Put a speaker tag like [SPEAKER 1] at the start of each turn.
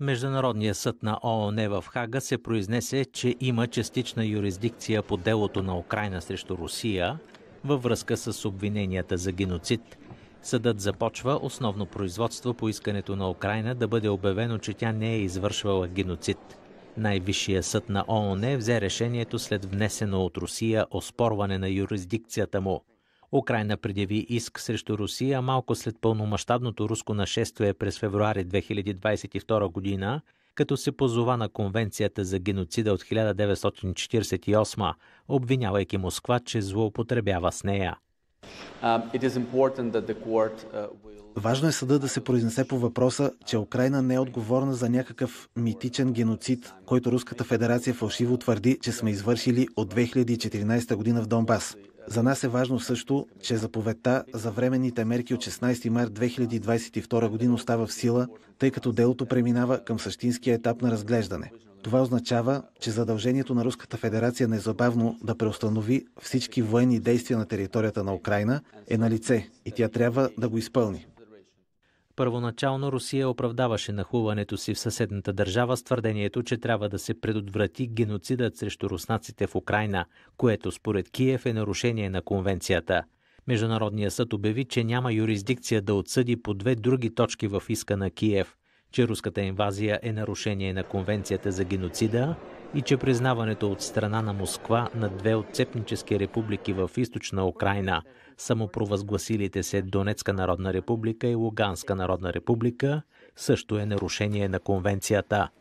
[SPEAKER 1] Международният съд на ООН в Хага се произнесе, че има частична юрисдикция по делото на Украина срещу Русия във връзка с обвиненията за геноцид. Съдът започва основно производство по искането на Украина да бъде обявено, че тя не е извършвала геноцид. Най-висшия съд на ООН взе решението след внесено от Русия оспорване на юрисдикцията му – Украина предяви иск срещу Русия малко след пълномащабното руско нашествие през февруари 2022 година, като се позова на Конвенцията за геноцида от 1948, обвинявайки Москва, че злоупотребява с нея.
[SPEAKER 2] Um, uh, Важно е съда да се произнесе по въпроса, че Украина не е отговорна за някакъв митичен геноцид, който Руската федерация фалшиво твърди, че сме извършили от 2014 година в Донбас. За нас е важно също, че заповедта за временните мерки от 16 март 2022 година остава в сила, тъй като делото преминава към същинския етап на разглеждане. Това означава, че задължението на Руската федерация незабавно да преустанови всички военни действия на територията на Украина е на лице и тя трябва да го изпълни.
[SPEAKER 1] Първоначално Русия оправдаваше нахуването си в съседната държава с твърдението, че трябва да се предотврати геноцидът срещу руснаците в Украина, което според Киев е нарушение на конвенцията. Международният съд обяви, че няма юрисдикция да отсъди по две други точки в иска на Киев – че руската инвазия е нарушение на Конвенцията за геноцида и че признаването от страна на Москва на две отцепнически републики в източна Украина, самопровъзгласилите се Донецка народна република и Луганска народна република, също е нарушение на Конвенцията –